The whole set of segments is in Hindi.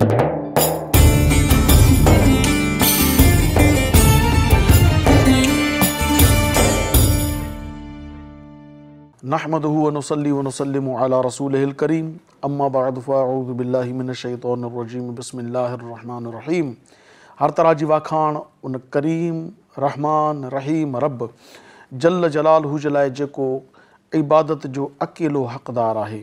نحمده ونصلي ونسلم على رسوله الكريم اما بعد فاعوذ بالله من الشيطان الرجيم بسم الله الرحمن الرحيم هر طرح جي واخان ان كريم رحمان رحيم رب جل جلاله هو लाइ जेको इबादत जो अकेलो हक़दारु आहे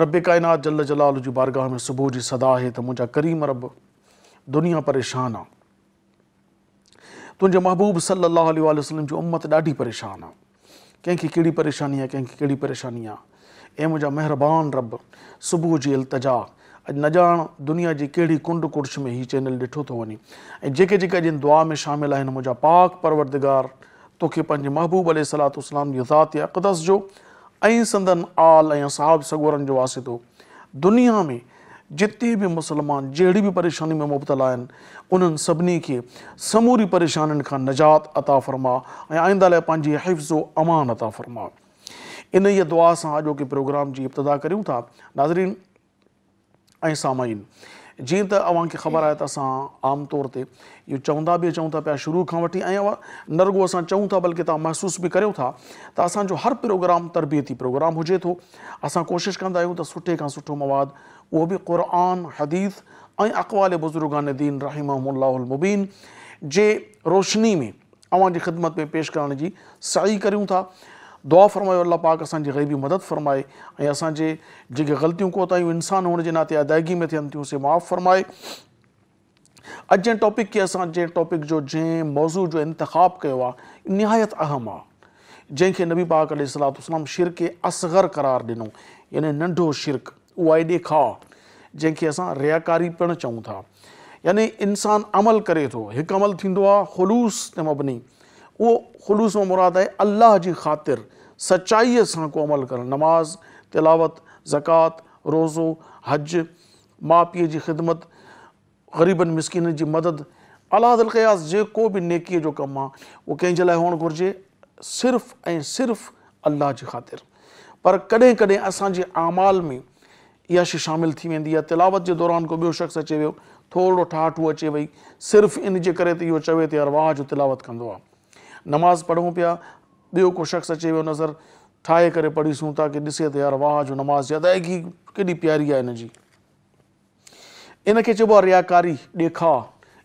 रब कायनात जल जलाल जी बारगाह में सुबुह जी सदा है तो मुझा करीम रब दुनिया परेशान आ तुझे महबूब सल आल वसलम जी उम्मत ढी परेशान आ कंहिंखे कड़ी परेशानी आहे कंहिंखे कड़ी परेशानी आ मुझा मेहरबान रब सुबुह जी इल्तजा अज न जान दुनिया की कड़ी कुंड कुर्श में ही चैनल डिठो तो वही जे जे अज इन दुआ में शामिल आहिनि पाक परवरदिगार तो महबूब अल सलात इस्लाम ज़ात या अक़दस जो ऐं संदन आल ऐं साहब सगोरनि जो वासितो दुनिया में जिते भी मुसलमान जड़ी भी परेशानी में मुबतला आहिनि उन्हनि सभिनी समूरी परेशानियुनि का नजात अता फ़रमा ऐं आईंदा लाइ पंहिंजी अमान अता फ़रमा इन ई दुआ सां अॼोके प्रोग्राम की इब्तदा करूँ था नाज़रीन ऐं सामाइन जीअं त अव्हांखे ख़बर आहे त असां आमतौर ते इहो चवंदा बि अचूं था पिया शुरू खां वठी ऐं न रुगो बल्कि महसूस भी बि था त असांजो हर प्रोग्राम तरबियती प्रोग्राम हुजे तो अस कोशिश कंदा आहियूं त सुठे खां सुठो मवाद उहो बि क़ुर हदीस ऐं अक़वाल बुज़ुर्गान दीन रहीममुबीन जे रोशनी में अव्हांजी ख़िदमत में पेश करण की साई करियूं था दुआ फ़रमायो अल्लाह पाक असांजी ग़रीबी मदद फ़रमाए असाजे असांजे जेके ग़लतियूं को था आहियूं नाते अदायगी में थियनि थियूं माफ़ माफ़ु फ़रमाए अॼु जंहिं टॉपिक के असां जंहिं टॉपिक जो जंहिं मौज़ू जो इंतिख़ाब कयो आहे अहम आ जंहिंखे नबी पाक अल सलातलाम शिरक असगर करार दिनों यानी नंढो शिरक उहा खा जैसे अस असां रियाकारी पिणु चऊं था यानी इंसान अमल करे तो एक अमल थींदो ते मबनी वो खलूस में मुराद है अल्लाह की खातिर सच्चाई से को अमल कर नमाज़ तिलावत ज़कात रोज़ो हज माँ पी की ख़िदमत ग़रीबनि मिसकिन की मदद अलाह क़यास जेको बि नेकीअ जो कमु आहे उहो कंहिंजे लाइ सिर्फ़ ए सिर्फ़ अल्लाह की ख़ातिर पर कॾहिं कॾहिं असांजे आमाल में यह शइ शामिलु थी वेंदी तिलावत के दौरान को बो शख़्स अचे वो थोरो ठाठू हू अचे वई सिर्फ़ु इन जे चवे त यार वाह जो तिलावत कंदो नमाज़ पढ़ूं पिया ॿियो को शख़्स अची वियो नज़र ठाहे करे पढ़ीसूं था की ॾिसे त यार वाह जो नमाज़ जी अदायगी केॾी प्यारी आहे हिन जी इनखे चइबो रियाकारी ॾेखा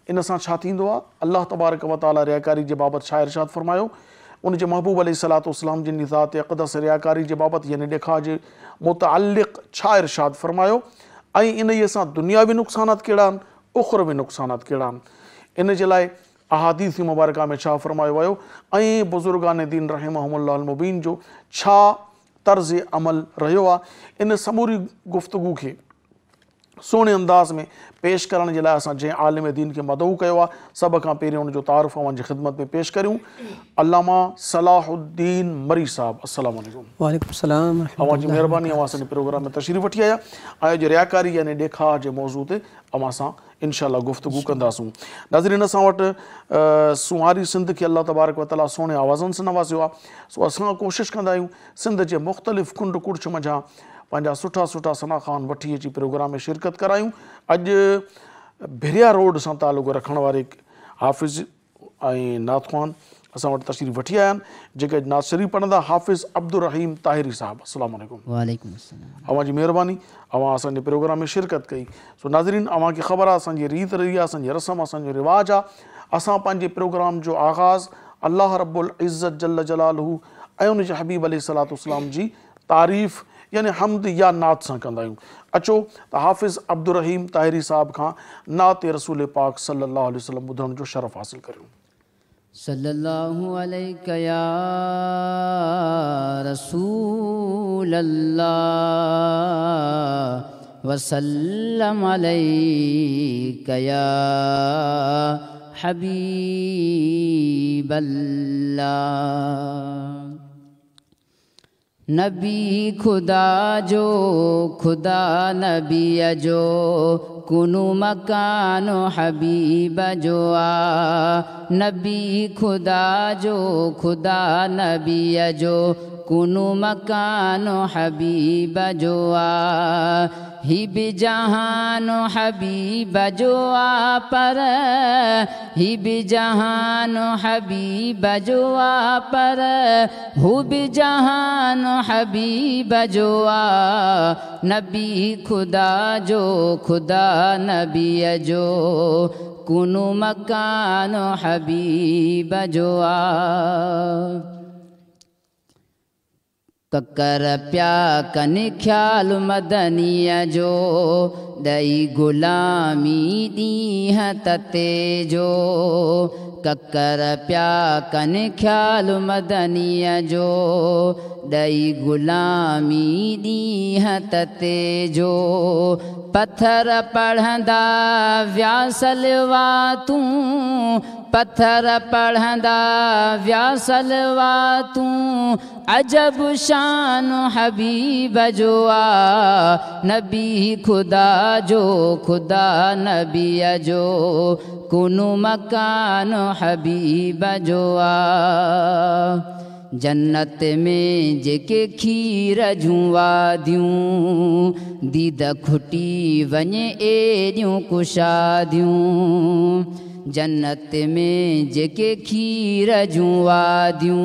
इन सां छा तबारक वताला रियाकारी के बाबति छा इरशाद उन महबूब अली सलातलाम जी निज़ात अक़दस रियाकारी जे बाबति यानी ॾेखा जे मुतलिक़ छा इरशाद इन सां दुनिया बि नुक़सानात कहिड़ा आहिनि उखर बि नुक़सानात इन जे अहादीसी मुबारक में छा फ़रमायो वियो बुज़ुर्गान दीन रहमल मुबीन जो तर्ज़ अमल रो इन समूरी गुफ़्तगु के सुहिणे अंदाज़ में पेश कर जे आलिम दीन के मदऊ किया सब का पे पहिरियों हुनजो तारफ़ अवां ख़िदमत में पेश करियूं अलामा सलाहुद्दीन मरी साहब असलम प्रोग्राम में तशरीफ़ वी आया ऐं अॼु रियाकारी यानी ॾेखार जे मौज़ू इनशाला गुफ्तु कहूँ नाज़रीन असां सिंध के अल्लाह तबारक वताला सुहिणे आवाज़नि सां नवाज़ियो आहे सो असां कोशिशि कंदा सिंध के मुख़्तलिफ़ कुंड कुड़छ पाँ सुा सुा सना खान वी अची प्रोग्राम में शिरकत करायूं अॼु भिरिया रोड से तालुक़ु रखण वारे हाफ़िज़ ऐं नाथवान असां वटि तशरीफ़ वी आया जो जेके शरीफ पढ़ा हाफ़िज़ अब्दुल रहीम ताहिरी साहब असलम अवां जी प्रोग्राम में शिरकत कई सो नाज़रीन अवां की ख़बर आज रीत रही है असि रस्म अस रिवाज आहे प्रोग्राम जो आगाज़ अल्लाह रबुल इज़्ज़त जल जलाल ऐं उनजे हबीब अली सलातलाम की तारीफ़ यानी हमद या नात से कहूँ अचो तो हाफ़िज़ अब्दुरहीम ताहिरी साहब का नात रसूल पाक सलाहु वसलम बुधन जो शरफ़ हासिल करूँ सल्लल्लाहु अलैक या रसूल अल्लाह वसल्लम अलैक या हबीब नबी खुदा जो खुदा नबी जो कुनु मकानो हबीब जो आ नबी खुदा जो खुदा नबी जो कुनु मकानो हबीब जोआ हिब जहानो हबीब जोआ पर हिब जहानो हबीब जोआ पर हुब जहानो हबीब जोआ नबी खुदा जो खुदा नबी जो कुनु मकानो हबीब जोआ ककर प्या कन ख्याल मदनिया जो दई गुलामी दीह तते जो ककर प्याकन ख्याल मदनिया जो दई गुलामी दीह तते जो पत्थर पढ़ंदा व्यासल वा तू पत्थर पढ़ंदा व्यासल वा तू अजब शान हबीब जो आ नबी खुदा जो खुदा नबी जो कुनु मकान हबीब जो आ जन्नत में जेके खीर जुआ दियूं दीद खुटी वञे एड़ियूं कुशादियूं जन्नत में जेके खीर जूं वादियूं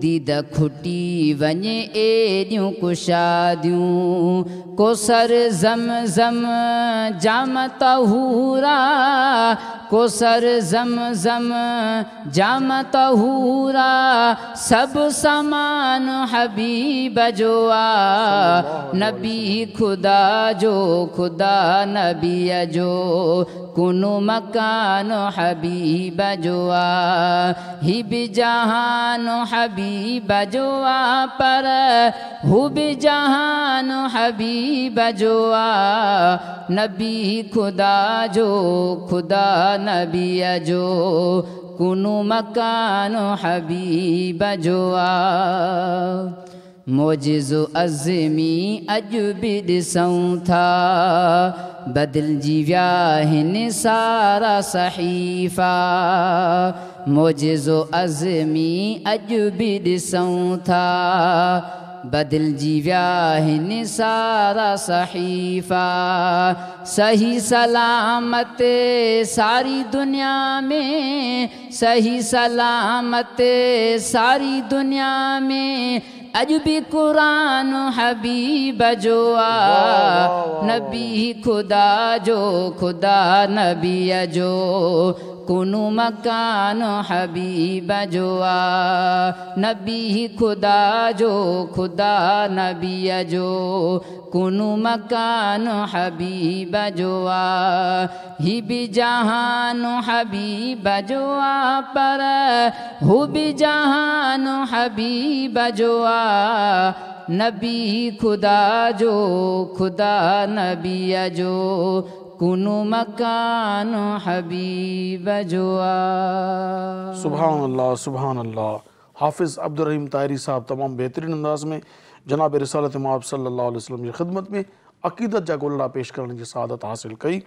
दीद खुटी वञे एॾियूं कुशादियूं कोसर ज़म ज़म जाम तहूरा कोसर ज़म ज़म जाम तहूरा सभु समान हबीब जो आ नबी ख़ुदा जो ख़ुदा नबीअ जो कुन मकान हबी बजो आ हीब जहान हबीब बजो आ पर हुब जहान हबीब बजो आ नबी خدا जो खुदा नबी अ जो कुन मोजो अज़मी अॼु बि ॾिसूं था बदिलिजी विया आहिनि सारा सहीफ़ा मौजो अज़मी अॼु बि ॾिसूं था बदिलिजी विया हिन सारा सहीफ़ा सही सलामत सारी दुनिया में सही सलामत सारी दुनिया में अॼु बि क़ुरान हबीब जो आहे नबी ख़ुदा जो ख़ुदा नबीअ जो کونو مکان حبیب جوا نبی خدا جو خدا نبی جو کونو مکان حبیب جوا ہی بھی جہان حبیب جوا پر ہو بھی جہان حبیب جوا نبی خدا جو خدا نبی جو कुनु मकान हबीब जुआ सुबहान अल्लाह सुबहान अल्लाह हाफिज़ अब्दुल रहीम तायरी साहब तमाम बेहतरीन अंदाज में जनाब रिसालत माब सल्लल्लाहु अलैहि वसल्लम की ख़िदमत में अक़ीदत जा गुल्ला पेश करण जी सआदत हासिल कई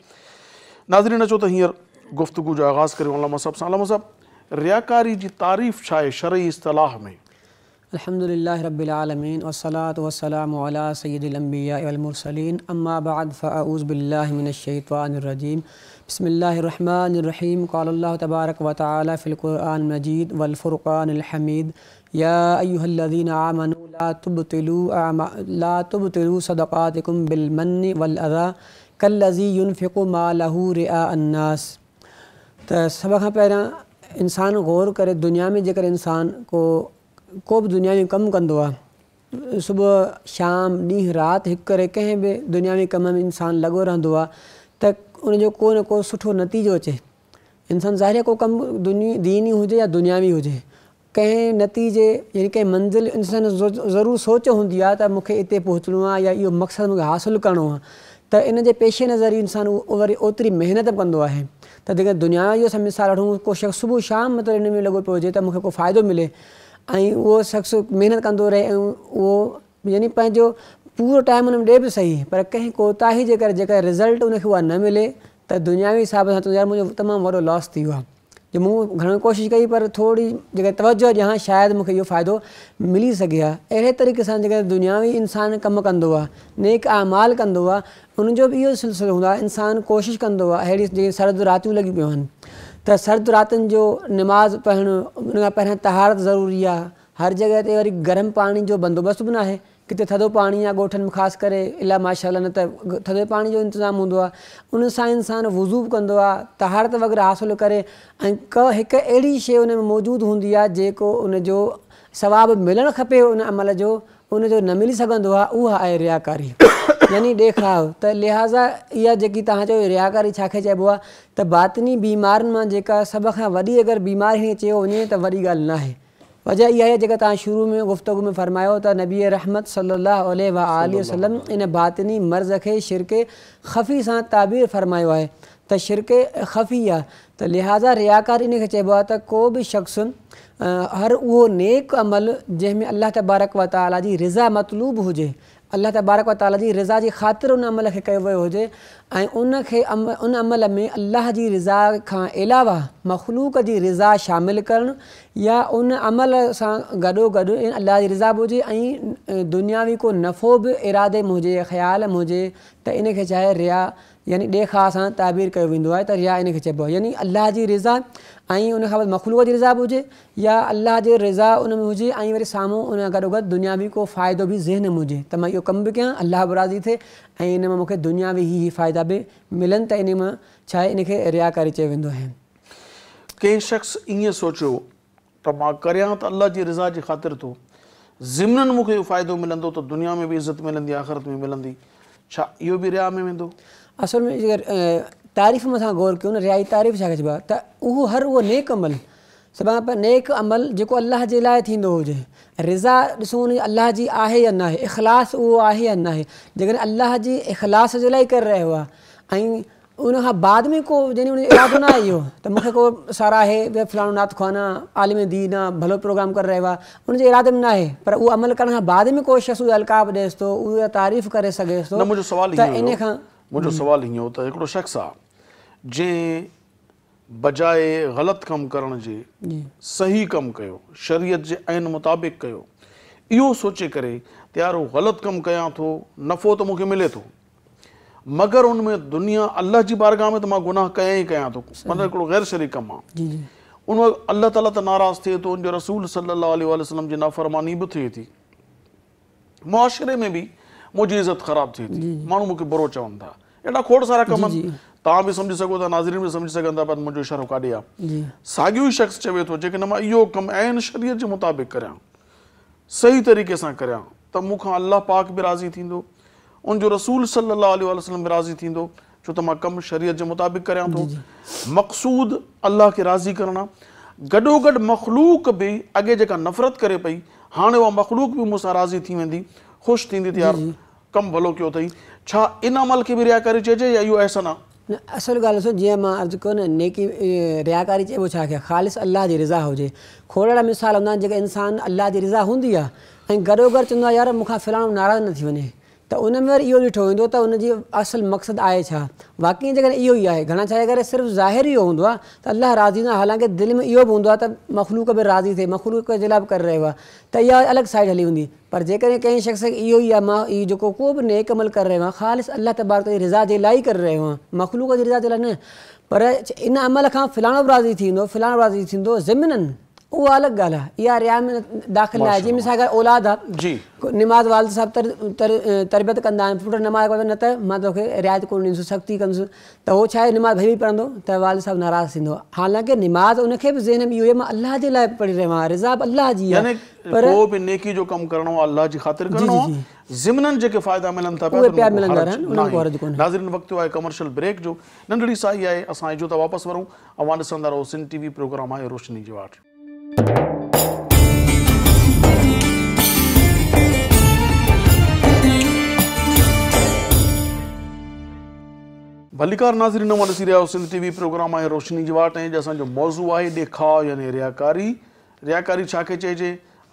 नाजरीन अचो तो हिंसर गुफ्तगु जो आगाज़ करियूं साहब साहब रियाकारी की तारीफ़ छाए शरई इस्तलाह में अल्हम्दुलिल्लाह रब्बिल आलमीन वस्सलातु वस्सलामु अला सय्यिदिल अंबिया वल मुरसलीन अम्मा बाद फ़अऊज़ु बिल्लाहि मिनश शैतानिर रजीम बिस्मिल्लाहिर रहमानिर रहीम क़ाल अल्लाह तबारक व तआला फ़िल कुरान मजीद वल फुरक़ानिल हमीद या अय्युहल्लज़ीना आमनु ला तुबतिलू ला तुबतिलू सदक़ातिकुम बिल मन्नि वल अज़ा कल्लज़ी युनफ़िक़ु मा लहू रिआ अन्नास त सब खां पहिरियां गौर करे दुनिया में जेकर इंसान को को भी दुनिया में कम कह सुबह शाम रात एक कर कें भी दुनिया दुनियावी कम में इंसान लगो रो आहे को न को नतीजो अचे इंसान ज़ाहिर को कम दुनि ही हो या दुनियावी हो कें नतीजे यानी कें मंज़िल इंसान जरूर सोच होंगी आहे त मूंखे हिते या यो मकसद मुझे हासिल करो तो इन पेशे नज़र इंसान वरी ओतिरी महिनत कंदो आहे त दुनिया जो मिसाल वठूं को शख़्स सुबह शाम मतलब इनमें लगो पे हो फायद मिले ऐं उहो शख़्स महिनत कंदो रहे ऐं उहो यानी पंहिंजो पूरो टाइम हुन में ॾिए बि सही पर कंहिं कोताही जे करे जेका रिज़ल्ट उन उहा न मिले त दुनियावी हिसाब सां यार मुंहिंजो तमामु वॾो लॉस थी वियो आहे जो मूं घणो कोशिशि कई पर थोरी जेका तवजो ॾियां शायदि मूंखे इहो फ़ाइदो मिली सघे आहे अहिड़े तरीक़े सां जेकॾहिं दुनियावी इंसानु कमु कंदो आहे नेक माल कंदो आहे उनजो बि इहो सिलसिलो हूंदो आहे इंसानु कोशिशि कंदो आहे अहिड़ी सर्द रातियूं पियूं त सर्द रातिनि जो निमाज़ पढ़णु उनखां पहिरां तहारत ज़रूरी आहे हर जॻह ते वरी गरम पाणी जो बंदोबस्तु बि न आहे किथे थधो पाणी आहे ॻोठनि में ख़ासि करे इलाही माशाल थधे पाणी जो इंतिज़ामु हूंदो आहे उनसां इंसानु वुज़ूब कंदो आहे तहाारत वग़ैरह हासिलु करे ऐं क हिकु अहिड़ी शइ उन में मौजूदु हूंदी आहे जेको उनजो सवाबु मिलणु खपे उन अमल जो उनजो न मिली सघंदो आहे उहा आहे रिया यानी દેખાવ તો લિહાઝા યા જેકી તહાं જો रियाकारी छाखे चइबो आहे त बातनी बीमारियुनि मां जेका सभ खां वॾी अगरि बीमारी हीअं चयो वञे त वॾी ॻाल्हि न आहे वजह इहा है जेका शुरू में गुफ़्तगु में फ़रमायो त नबी रहमत सलाहु वसलम इन बातनी मर्ज़ के शिरक ख़फ़ी से ताबीर फ़रमायो है त शिरक ख़फ़ी आहे त लिहाज़ा रियाकार इन खे चइबो आहे त को बि शख़्स हर उहो नेक अमल जैमें अल्लाह तबारक वाली रिज़ा मतलूब हुए अलाह तबारक तबारकाल रज़ा जी ख़ातिर उन अमल खे कयो वियो हुजे ऐं उनखे उन अमल में अलाह जी रज़ा खां अलावा मख़लूक जी रज़ा शामिलु करणु या उन अमल सां गॾो गॾु इन अलाह जी रज़ा बि हुजे ऐं दुनियावी को नफ़ो बि इरादे में हुजे ख़्याल में हुजे त इनखे चाहे रिया यानी ॾे खास सां ताबीर कयो वेंदो आहे त रिया इनखे चइबो आहे यानी अलाह जी रिज़ा ऐं उनखां पोइ मखलूक जी रिज़ा बि हुजे या अलाह जी रिज़ा उन में हुजे ऐं वरी साम्हूं उन गॾो गॾु दुनियावी को फ़ाइदो बि ज़हन में हुजे त मां इहो कमु बि कयां अलाह बि राज़ी थिए ऐं इन में मूंखे दुनियावी ई ही फ़ाइदा बि मिलनि त इन मां छा आहे इनखे रियाकारी चयो वेंदो आहे कंहिं शख़्स ईअं सोचियो त मां करियां त अलाह जी रिज़ा जी ख़ातिर थो ज़िमननि मूंखे इहो फ़ाइदो मिलंदो त दुनिया में बि इज़त मिलंदी आख़िरत में मिलंदी छा इहो बि रिया में वेंदो असुल में जेकर तारीफ़ मथां ग़ौर कयूं रियाई तारीफ़ छा चइबो आहे त उहो हर उहो नेक अमल सभ खां नेक अमल जेको अल्लाह जे लाइ थींदो हुजे रिज़ा ॾिसूं हुन अल्लाह जी आहे या न आहे इख़लाफ़ उहो आहे या اخلاص जेकॾहिं अलाह जी इख़लास जे लाइ करे रहियो आहे ऐं उन बाद में को जॾहिं हुनजो इरादो न आहे इहो त मूंखे को सारा आहे भई फलाणो नात आलिम दीन आहे भलो प्रोग्राम करे रहियो आहे उनजे इरादे में न आहे पर उहो अमल करण खां बाद में कोशिशि शख़्स अलकाब थो उहा तारीफ़ करे सघेसि इन मुझे हम्म। सवाल हीअं हो त शख़्स आहे जंहिं बजाए गलत कम करण जे सही कम कयो शरीयत जे आइन मुताबिक़ कयो इहो सोचे करे त यार उहो ग़लति कमु कयां नफ़ो तो मूंखे मिले तो मगर उनमें दुनिया अल्लाह की बारगाह में तो गुनाह कयां ही कयां तो मतलब ग़ैर शरी कम आहे उन वक़्तु अलाह ताला नाराज़ थे तो उनजो रसूल सलाहु वसलम की नाफ़रमानी भी थे थी मुआशिरे में भी मुझी इज्जत खराब थिए थी माण्हू मूंखे बुरो था अहिड़ा खोड़ सारा कम तुम भी समझी सम्झी नाज़रीन भी समझी मुझे था पर मुंहिंजो इशारो काॾे आहे शख़्स चवे तो जो मां इहो कमु ऐं शरीयत जे मुताबिक़ करियां सही तरीक़े से करा तो मुखा अल्लाह पाक भी राज़ी थींदो उनजो रसूल सलाहु वसलम बि राज़ी थी छो तो कम शरीय के मुताबिक़ करियां थो मक़सूदु अलाह खे राज़ी गडो गड मखलूक भी अगे जेका नफ़रत करे पी हाँ वह मखलूक भी मूसा राज़ी थी वी खुश थींदी थी यार कमु भलो कयो अथई छा इन अमल खे बि रियाकारी चइजे या इहो अहसन आहे न असुल ॻाल्हि ॾिसो जीअं मां अर्ज़ु कयो नेकी रियाकारी चइबो छा खे ख़ालिस अलाह जी रिज़ा हुजे खोड़ा मिसाल हूंदा आहिनि इंसान अल्लाह अलाह जी रिज़ा हूंदी आहे ऐं गॾोगॾु चवंदो आहे यार मुखा फलाणो नाराज़ न थी वञे त उन में वरी इहो ॾिठो वेंदो त उनजी असल मक़सदु आहे छा वाक़ीअ जे इहो ई आहे घणा छा करे सिर्फ़ु ज़ाहिर ई हूंदो आहे त अलाह राज़ी न हालांकि दिलि में इहो बि हूंदो आहे त मख़लूक बि राज़ी थिए मख़लूक जे लाइ बि करे रहियो आहे त इहा अलॻि साइड हली वेंदी पर जेकॾहिं कंहिं शख़्स खे इहो ई आहे मां इहो जेको को बि नेक अमल करे रहियो आहियां ख़ालिस अलाह तबाक जी रिज़ा जे लाइ ई करे रहियो मख़लूक जी रिज़ा जे लाइ पर इन अमल खां फिलाणो राज़ी थींदो फिलाणो राज़ी थींदो ज़मीन वो अलग गल है या रिया में दाखिल ना जी मिसाल औलाद आ जी नमाज वाल साहब तर तर तरबियत कंदा फुट नमाज़ को न त तो के रियायत को नि सख़्ती कन तो वो छाय नमाज़ भई बि पढ़ंदो त वाल साहब नाराज़ सिंदो हालांकि नमाज़ उनखे भी ज़हन में यो आहे अल्लाह अलाह जे लाइ पढ़ी रहियो आहियां रिज़ा बि जी आहे पर को भी नेकी जो कमु करिणो आहे अलाह जी ख़ातिर करिणो आहे ज़िमननि जेके फ़ाइदा मिलनि था उहे पिया मिलंदा रहनि उन को अर्ज को नाज़रीन वक्त आए कमर्शियल ब्रेक जो नंढड़ी साही आए असां जो त वापस वरूं अवान ॾिसंदा सिन टीवी प्रोग्राम आए रोशनी जी वाट भलीकार नाज़िर मां ॾिसी रहिया सिंध टीवी प्रोग्राम है रोशनी जी वाट ऐं मौज़ू है ॾेखाव यानी रियाकारी रियाकारी छा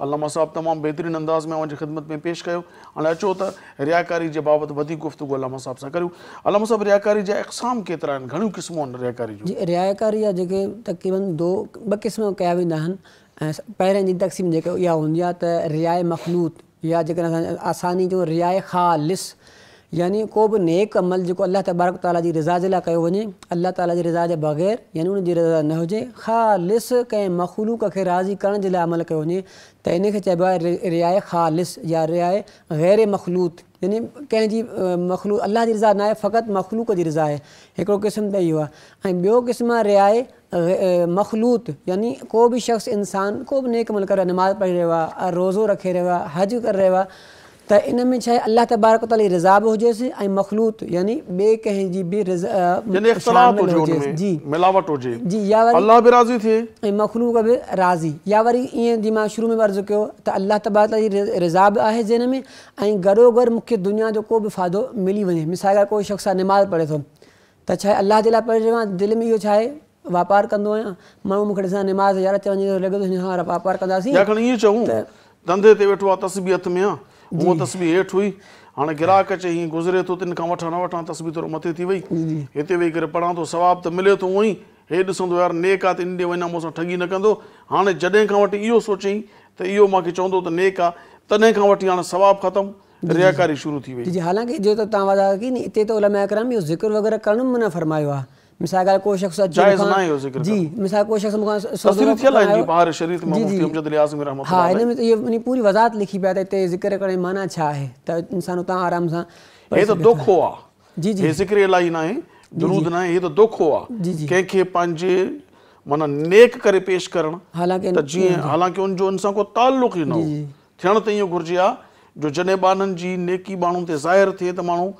अलामा साहब तमाम बेहतरीन अंदाज़ में अवांजी ख़िदमत में पेश कयो अचो त रियाकारी जे बाबत वधीक गुफ़्तगु अलामा साहब से करूँ अलामा साहब रियाकारी जा अक़साम केतिरा आहिनि घणियूं क़िस्मूं आहिनि रियाकारी जूं रियाकारी जा तक़रीबन दो ॿ क़िस्म कया वेंदा आहिनि ऐं तक़सीम जो इहा हूंदी त रियाए मखलूत या जो असां आसानी जो रियाए ख़ालिस यानी को भी नेक अमल जो अल्लाह तबारक ताला जी रिज़ा जे लाइ कयो वञे ताला जी रिज़ा जे बग़ैर यानी उनकी रिज़ा न हुजे ख़ालिस कंहिं मखलूक के राज़ी करण जे लाइ अमल कयो वञे त इन खे चइबो ख़ालिस या रिआए ग़ैर मखलूत यानी कंहिंजी मखलू अल्लाह की रिज़ा ना फकत मखलूक जी रिज़ा आहे हिकिड़ो क़िस्म त इहो आहे क़िस्म आहे मखलूत यानी को भी शख़्स इंसान को बि नेक अमल करे नमाज़ पढ़ी रहियो रोज़ो रखे रो हज कर रहियो है त इन में छा आहे अलाह रिज़ा बि हुजेसि ऐं ताली रिज़ा बि आहे जिन में ऐं गॾोगॾु मूंखे दुनिया जो को बि फ़ाइदो मिली वञे मिसाल कोई शख़्स आहे निमाज़ पढ़े थो त छा आहे अलाह जे लाइ पढ़े रहियो आहियां दिलि में इहो छा आहे वापारु कंदो आहियां माण्हू यार उहो तस्वीरु हेठि हुई हाणे ग्राहक चईं हीअं गुज़रे थो त तिन खां वठां न वठां तस्वीरु थोरो मथे थी वई हिते वेही करे पढ़ां थो सवाबु त मिले थो ऊअं ई हे ॾिसंदो यार नेक आहे त इन ॾींहुं मूंसां ठगी न कंदो हाणे जॾहिं खां वठी इहो सोचियईं त इहो मूंखे चवंदो त नेक आहे तॾहिं खां वठी हाणे सवाबु ख़तमु ख़तमुकारी शुरू थी वई हालांकि जो त तव्हां वधायो की न हिते त इहो ज़िक्र वग़ैरह करणु में फरमायो आहे مثال اگر کوئی شخص اجی جائز نہ ہو ذکر جی مثال کوئی شخص مکان سوزو جی جی جی بہار شریف میں مفتی امجد الیاس میں رحمتہ اللہ ہاں یہ پوری وضاحت لکھی پیا تے ذکر کرے معنی چھا ہے تے انسان تا آرام سا یہ تو دکھ ہوا جی جی یہ ذکر الہی نہیں ہے درود نہیں یہ تو دکھ ہوا کہ کہ پنج من نیک کرے پیش کرنا حالانکہ جی حالانکہ ان جو انسان کو تعلق ہی نہ ہو تھن تے یوں گرجیا جو جنے بانن جی نیکی بانوں تے ظاہر تھے تے مانو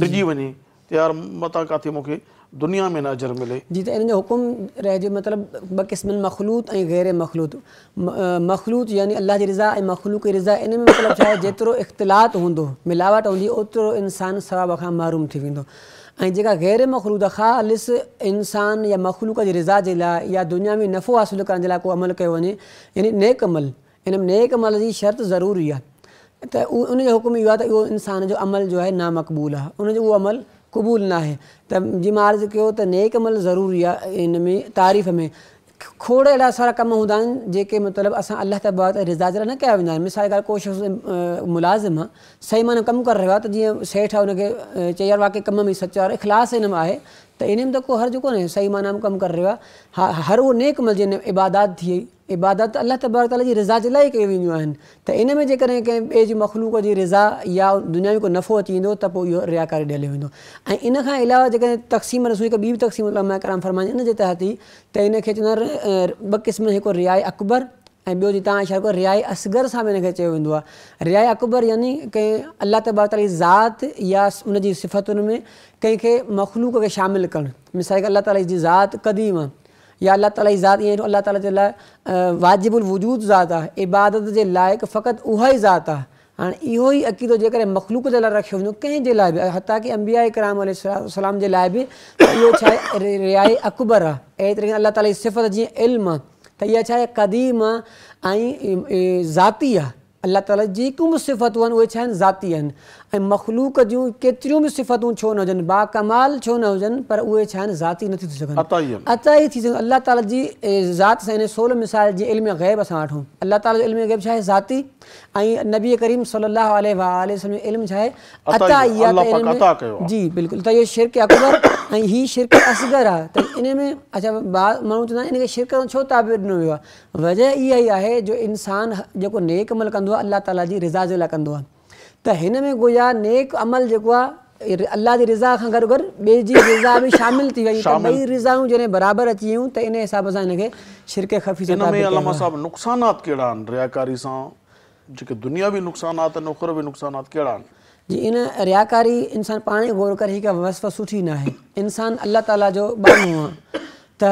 دجی ونی تیار متا کا تھی مکھے दुनिया में न अजर मिले जी तो हिन हुकुम रह मतिलबु ॿ क़िस्मनि मखलूत ऐं ग़ैर मखलूत मखलूत यानी अल्लाह की रिज़ा मखलूक रिज़ा इन में मतलब छा आहे जेतिरो इख़्तिलात हूंदो मिलावट होंगी ओतिरो इंसान सवाब का महरूम थी वो जहाँ जेका ग़ैर मखलूत ख़ालिस इंसान या मखलूक जी रिज़ा के लिए या दुनिया में नफ़ो हासिल करण को अमल कयो वञे यानी नेक अमल हिन में शर्त ज़रूरी आहे त उनजो हुकुम इहो इंसान जो अमल जो है नामक़बूल आहे उनजो उहो अमल क़बूल न आहे त जीअं मां अर्ज़ु कयो त नेकमल ज़रूरी आहे इन में तारीफ़ में खोड़े अहिड़ा सारा कम हूंदा आहिनि जेके मतिलबु असां अलाह तबाद रिज़ा जे लाइ न कया वेंदा आहिनि मिसाल कोशिशि मुलाज़िम आहे सही माना कमु करे रहियो आहे त जीअं सेठ आहे हुनखे चई वि वाकई कम में ई सचु इख़लास इन मां आहे त इन में त को हर जेको न आहे सही माना कमु करे रहियो आहे हा हर उहो नेकमल जीअं इबादात थी वई इबादत अल्लाह तबारक ताली की रज़ा के लिए कई वेंदियूं तो इन में जैसे कें बे जी मखलूक की रजा या दुनिया में को नफ़ो अची वेंदो तो यो इहो कर ॾियलो इन अलावा जैसे तक़सीम रसूई हिकु ॿी तक़सीम उलमा कराम फरमान इन तहत ही तो इन खे चवंदा आहिनि क़िस्म अकबर ए ॿियो जी तव्हां असगर से भी इनके चयो अकबर यानी कंहिं अलाह की ज़ात या उनफत में कें मखलूक के शामिल कर मिसाल अल्लाह ताला की ज़ात क़दीम या अल्लाह ताला ज़ात ये अल्लाह ताला जे वाजिबुल वजूद ज़ात आहे इबादत के लाइक़ु फ़क़ति उहा ई ज़ात आहे हाणे इहो ई अक़ीदो जेकॾहिं मखलूक जे लाइ रखियो वञो कंहिं अंबिया कराम जे लाइ बि इहो छा आहे अकबर आहे अहिड़े तरीक़े अल्लाह अलाह ताला जी सिफ़त जीअं इल्मु क़दीम आहे ऐं ज़ाती आहे अलाह ताला जी बि सिफ़तूं आहिनि उहे मखलूक जूं केतिरियूं भी सिफ़तूं छो न हुजनि बाकमाल छो न हुजनि पर उहे छा आहिनि ज़ाती नथियूं थी सघनि थी सघनि अलाह ताला जी ज़ात सां हिन सोल मिसाल जे इल्म ग़ैब असां वो अल्लाह ताला इल्म ग़ैब छा आहे नबी करीम सलाहु वसलम इल्मु जी बिल्कुल त इहो शिरक अकबर ऐं शिरक असगर आहे अच्छा माण्हू चवंदा आहिनि शिरक छो ताबिर ॾिनो वियो वजह इहा ई जो इंसानु जेको नेक अमल कंदो ताला जी रिज़ा जे लाइ तो में गोया नेक अमल जो अल्लाह की रिज़ा का गॾु गॾु ॿिए रिज़ा भी शामिल थी वई त अची वियूं इन हिसाब से शिरके ख़फ़ी नुक़सानात रियाकारी दुनिया नुक़सानात नुक़सानात जी इन रियाकारी इंसान पाण गौर करे वसफ़ सुठी ना है इंसान अल्लाह ताला जो त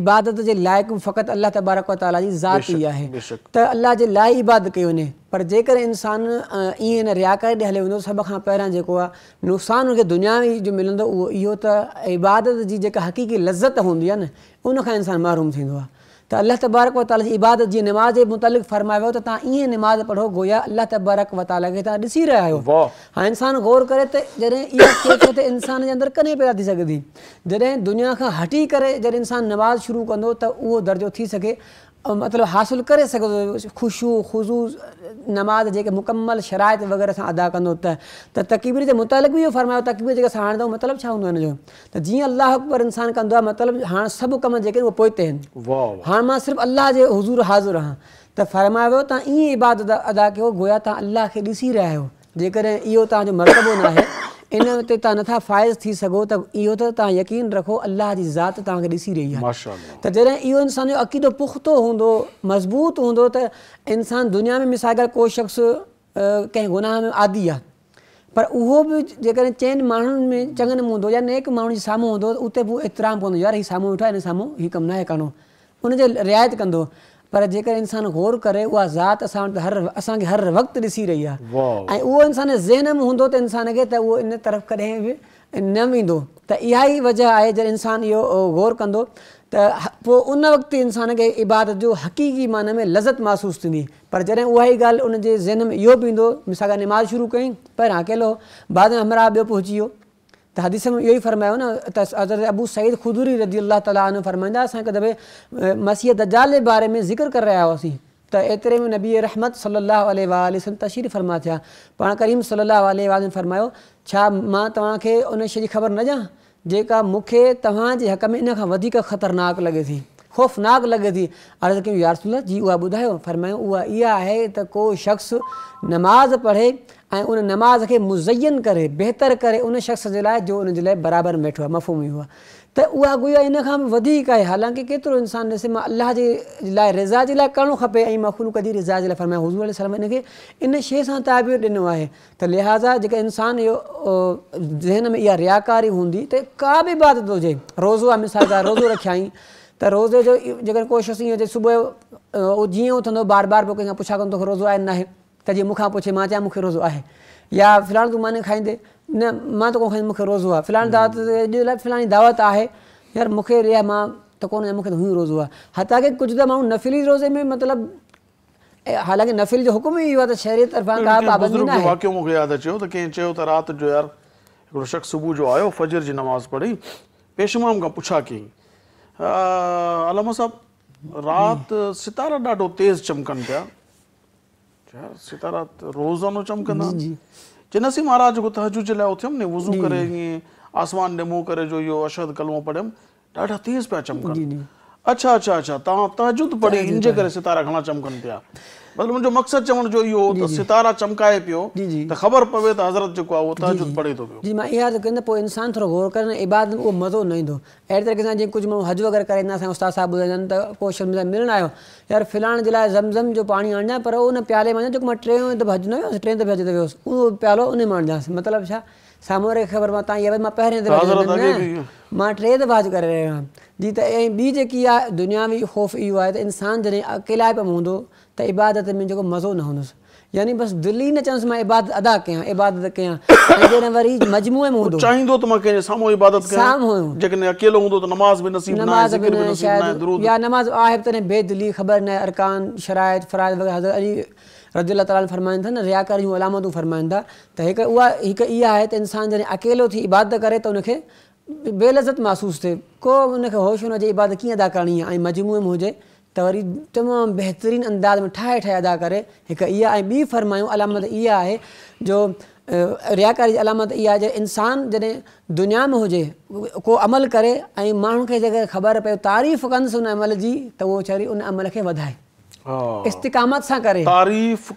इबादत के लायक फकत अल्लाह तबारक ताला जी ज़ात ई अल्लाह के अलाह इबादत कई वे पर जर इंसान ये न रियाकारी ॾे हले वेंदो सभ खां पहिरियां जेको आहे नुक़सानु हुनखे दुनियावी जो मिलंदो उहो इहो इबादत की जी हक़ीक़ी लज्जत होंगी आहे न उनखां महरूम थींदो त अलाह तबारक वताल जी इबादत जी निमाज़ जे मुतालिक फरमायो फ़र्मायो त तव्हां ईअं निमाज़ पढ़ो गोया अलाह तबारक वताल खे तव्हां ॾिसी रहिया आहियो हा इंसानु गौर करे त जॾहिं इहा सोचियो त इंसान जे अंदरि कॾहिं पैदा थी सघे थी जॾहिं दुनिया खां हटी करे जॾहिं इंसानु निमाज़ शुरू कंदो त उहो दर्जो थी सघे मतलब हासिल कर तो ख़ुशू ख़ुज़ू नमाज़ जो मुकम्मल शरात वग़ैरह से अदा कंदो त तकबीर के मुतालिक़ भी इहो फरमायो तकबीर जो हाँ हणंदो मतिलबु जो अकबर इंसान कह मतलब हाँ सब कम जो पोते हैं हाँ मैं सिर्फ अल्लाह के हज़ूर हाज़ुर हाँ तो फरमाया तो तव्हां इबादत अदा कर गोया तव्हां अल्लाह के ऐसी रहा हो जो इहो तुम मरतबो ना इन ते तव्हां नथा फ़ाइज़ थी सघो त इहो त तव्हां यकीन रखो अलाह जी ज़ात तव्हांखे ॾिसी रही आहे त जॾहिं इहो इंसान जो अक़ीदो पुख़्तो हूंदो मज़बूत हूंदो त इंसानु दुनिया में मिसाल करे को शख़्स कंहिं गुनाह में आदि आहे पर उहो बि जेकॾहिं चइनि माण्हुनि में चङनि में हूंदो या नेक माण्हुनि जे साम्हूं हूंदो त उते बि एतिराम पवंदो यार हीउ साम्हूं वेठो आहे हिन साम्हूं हीउ कमु न आहे कानो उनजे रिआयत कंदो पर जेकर इंसान गौर करे उहा ज़ात असां हर असांखे हर वक्त ऐसी रही है ऐं इंसान ज़हन में हूंदो त इंसान खे त इन तरफ़ कदें भी न वेंदो त वजह आहे जॾहिं इंसानु इहो गौर कंदो त उन वक़्तु इंसान के इबादत जो हक़ीक़ी मान में लज़त महसूस थींदी पर जैसे उहा ई ॻाल्हि ज़हन में इहो भी ईंदो मिसाल नमाज़ शुरू कई पहिरां अकेलो बाद में हमरा ॿियो पहुची वियो तो हदीस में इहो ई फरमायो न अबू सईद खुदूरी रज़ी अलाह ताली फरमाईंदा असांखे दफ़े मसीह दजाल जे बारे में ज़िक्र कर रहा हुआसीं त एतिरे में नबी रहमत सलाहु वसलम तशरीफ़ फरमा थे पा करीम सलाहु वसलम फरमायो छा मां उन शइ ख़बर न ॾियां जेका मूंखे तव्हांजे हक़ में इन ख़तरनाक लगे थी ख़ौफ़नाक लगे थी अर्ज़ु कयूं यारसुल्ला जी उहा ॿुधायो फरमायो उहा इहा आहे त को शख़्स नमाज़ पढ़े उन नमाज़ के मुज़यन कर बेहतर कर उन शख़्स के लिए जो उन बराबर बराबरि वेठो आहे मफ़हूम इहो आहे त उहा गोया इन खां हालांकि केतो इंसान ॾिसे अल्लाह के लिए रिज़ा के लिए करिणो खपे ऐं कदी रिज़ा के लिए फरमाए हजू सलम इनके इन शे से ताबियो ॾिनो है तो लिहाज़ा जो इंसान यो ज़हन में इहा रियाकारी होंगी तो का भी बात इबादत हुजे रोज़ो आ मिसाल का रोज़ो रखियाईं तो रोज़े जो जो कोशिश ये सुबह जी जो बार बार पोइ पुछा कंदो तोखे रोज़ो आए ना आहे तंहिंजे मुखा पुछे मां चाहे मुख्य रोज़ो है या फिलहाल तू माने खाईंदे न मां तो कोन मुख्य रोज़ो है फिलहाल दावत ॾे लाइ दावत है यार मूंखे रे मां तो कोन मूंखे तो हुई रोज़ो है हता की कुछ त माण्हू नफ़िली रोज़े में मतलब हालांकि नफ़िल जो हुक्म ही हुआ आहे त शहरी तरफ़ां का पाबंदी न आहे वाकियो मूंखे यादि अचे त कंहिं चयो त राति जो यार हिकिड़ो शख़्स सुबह जो आयो फजर जी नमाज़ पढ़ी पेशमाम का पुछा कयईं अलामा साहब रात सितारा ॾाढो तेज़ चमकन पिया रोज़ानो चमकंदा चेनासीं महाराज जेको करे आसमान करे इहो अशद कलो पढ़ियमि ॾाढा चमकनि अच्छा अच्छा तव्हां तजूद पढ़ियो इनजे करे सीतारा घणा चमकनि पिया मुंहिंजो मक़सदु चवण जो इहो इंसान थोरो इबाद में उहो मज़ो न ईंदो अहिड़े तरीक़े सां जीअं कुझु माण्हू हज वग़ैरह करे ईंदासीं उस्ताद साहिब ॿुधाइजनि त मिलण आयो यार फिलान जे लाइ ज़मज़म जो पाणी आणिजांइ पर उन प्याले में जेको मां टियों दफ़ो हज न हुयो टे दफ़े वियोसि उहो प्यालो उन में आणिजासि मतिलबु छा साम्हूं वारे खे ख़बर आहे मां पहिरें दफ़े मां टे दफ़ा हज करे रहियो आहियां जीअं ऐं ॿी जेकी आहे दुनियावी ख़ौफ़ इहो आहे त इंसान जॾहिं अकेला पियो हूंदो तो इबादत में जेको मज़ो न हूंदुसि यानी बसि दिलि ई न चवंदुसि इबादत अदा कयां इबादत कयां ऐं वरी मजमूए में हूंदो चाहींदो त मां कंहिंजे साम्हूं इबादत कयां साम्हूं जेकॾहिं अकेलो हूंदो त नमाज़ बि नसीब न आहे ज़िक्र बि नसीब न आहे दुरूद या नमाज़ आहे तॾहिं बेदिली ख़बर न अरकान शराइत फ़राइज़ वग़ैरह हज़रत अली रज़ी अला ताला फरमाइनि था न रियाकारी जूं अलामतूं फरमाइनि था त हिकु उहा हिकु इहा आहे त इंसानु जॾहिं अकेलो थी इबादत करे त उनखे बेलज़त महसूस थे को उनखे होश हुन जी इबादत कीअं अदा करनी आहे मजमूए में हुजे त वरी तमामु बहितरीनु अंदाज़ में ठाहे ठाहे अदा करे हिकु इहा ऐं ॿी फरमायूं अलामत इहा आहे जो रियाकारी जी अलामत इहा आहे इंसानु जॾहिं दुनिया में हुजे को अमल करे ऐं माण्हुनि खे जेकॾहिं ख़बर पए तारीफ़ कंदुसि उन अमल जी त उहो छो उन अमल खे वधाए इस्तिकामत करे तारीफ़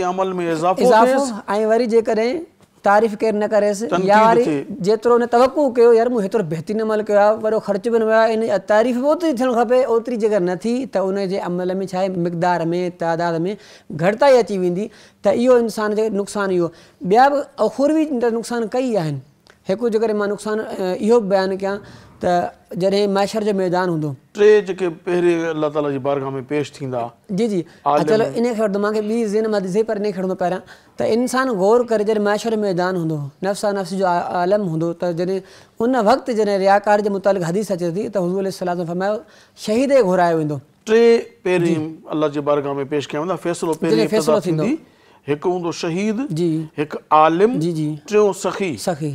ते अमल में इज़ाफ़ो वरी जेकॾहिं तारीफ़ केरु न करेसि या वरी जेतिरो हुन तवकु कयो यार मूं हेतिरो बहितरीन अमल कयो आहे वॾो ख़र्च बि न वियो आहे इन तारीफ़ बि ओतिरी थियणु खपे ओतिरी जेकर न थी त उन जे अमल में छा आहे मक़दार में तइदाद में घटिताई अची वेंदी त इहो इंसान जे नुक़सानु इहो ॿिया बि अखूर बि नुक़सानु कई आहिनि हिकु जेकॾहिं मां नुक़सानु इहो बि बयानु कयां त जॾहिं मैशर जो मैदान हूंदो टे जेके पहिरीं अला ताला जी बारगाह में पेश थींदा जी जी चलो इन खे वठंदो मूंखे ॿी ज़िन मां ॾिसे पर इन खे वठंदो पहिरियां त इंसानु गौर करे जॾहिं मैशर जो मैदान हूंदो नफ़्स नफ़्स जो आलम हूंदो त जॾहिं उन वक़्तु जॾहिं रियाकार जे मुतालिक़ हदीस अचे थी त हज़ू अलाह फरमायो शहीद घुरायो वेंदो टे पहिरीं अलाह जी बारगाह में पेश कयां फ़ैसिलो फ़ैसिलो थींदो हिकु हूंदो शहीद जी हिकु आलिम जी जी टियों सखी सखी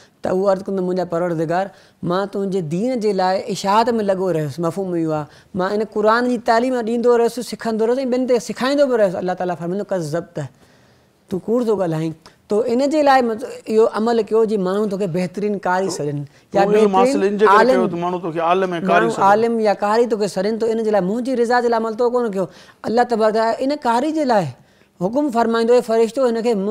त उहो अर्ज़ु कंदो मुंहिंजा परवरदिगार मां तुंहिंजे दीन जे लाइ इशाद में लॻो रहियुसि मफ़ूम इहो आहे मां इन क़ुर जी तालीम ॾींदो रहियुसि सिखंदो रहियुसि ऐं ॿियनि ते सेखारींदो बि रहियुसि अलाह ताला फर्म कर ज़ब्त तूं कूड़ थो ॻाल्हाईं तो इन जे लाइ इहो अमल कयो जे माण्हू तोखे बहितरीन कारी सॾनि कारी तोखे थो इन जे लाइ मुंहिंजी रिज़ा जे लाइ अमल थो कोन कयो अलाह त इन कारी जे लाइ माल जे लाइ कोई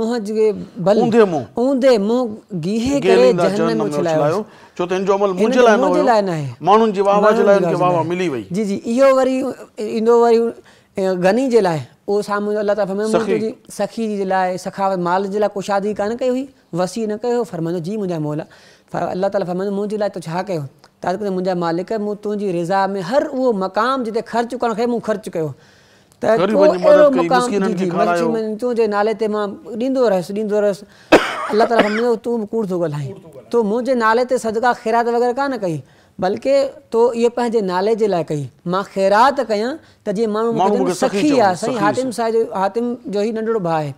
शादी कान कई हुई वसी न कयो जी मुंहिंजा ताला फरमाईंदो मुंहिंजे लाइ त छा कयो मुंहिंजा मालिक मूं तुंहिंजी रिज़ा में हर उहो मक़ाम जिते ख़र्चु करण खे मूं ख़र्चु कयो नाले ते मां कूड़ थो ॻाल्हाईं तो मुंहिंजे नाले ते सदका ख़ैरात वग़ैरह कान कई बल्कि तो इहे पंहिंजे नाले जे लाइ कई ख़ैरात कयां त जीअं माण्हू सखी आहे साईं हातिम साहिब हातिम जो ई नंढिड़ो भाउ आहे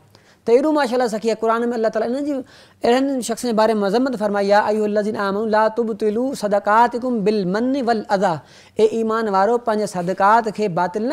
त अहिड़ो माशाला सखी आहे क़ुर में अलाह ताला हिन शख़्स जे बारे में मज़म्मत फरमाई आहे आमू ला तुब तिलू सदकात बिल मन वल अदा ए ईमान वारो पंहिंजे सदकात खे बातिल न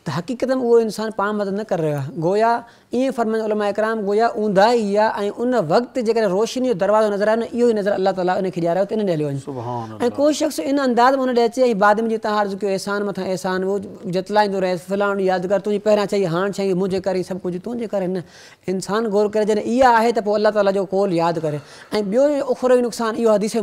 तो हकीकत में उहो इंसान पाण मदद न कर रहियो गोया ईअं फरमाइनि उलमा गोया ऊंधा ई उन वक़्तु जेकॾहिं रोशनी दरवाज़ो नज़र आयो न इहो नज़र अल्लाह तला उनखे ॾियारायो इन ॾे हलियो शख़्स इन अंदाज़ में हुन अचे बाद में जीअं तव्हां अर्ज़ु कयो अहसान मथां अहसान रहे फलाण यादि कर तुंहिंजी पहिरियां चई हाणे चई मुंहिंजे करे सभु कुझु तुंहिंजे करे गौर करे जॾहिं इहा आहे त पोइ अलाह कॉल यादि करे ऐं ॿियो उखरो हदीस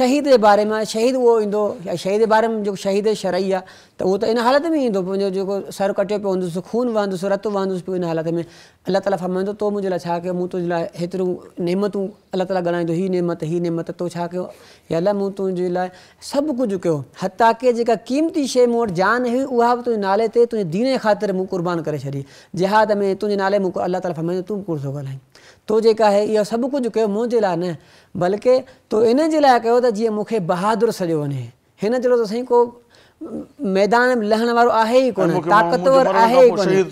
शहीद के बारे में शहीद वो ईंदो शहीद के बारे में जेको शहीद शरई आहे तो वो तो इन हालत में ही पंहिंजो जेको सर कटो पे हूंदुसि खून वह रत वह पियो इन हालत में अल्लाह ताला फरमाईंदो तो मुझे लाइ मु तुझे एतरू नेमतू अल्लाह हेतिरियूं नेमतूं अलाह ताला ॻाल्हाईंदो हीअ नेमत हीअ नेमत तो छा कयो या अलाह मूं तुंहिंजे लाइ सभु कुझु कयो क़ीमती शे मूं जान हुई उहा बि तुंहिंजे नाले से तुझे दीन जे ख़ातिर मु क़ुर्बान कर छी जिहाद में तुझे नाले मु अल्लाह ताला फरमाईंदो तू कुर थो तो जो है इहो सब कुछ कर मुझे ला न बल्कि तो इन जो लाइ बहादुर सजो वे इन जो त साईं को मैदान लहण वारो आहे ई ताक़तवर आहे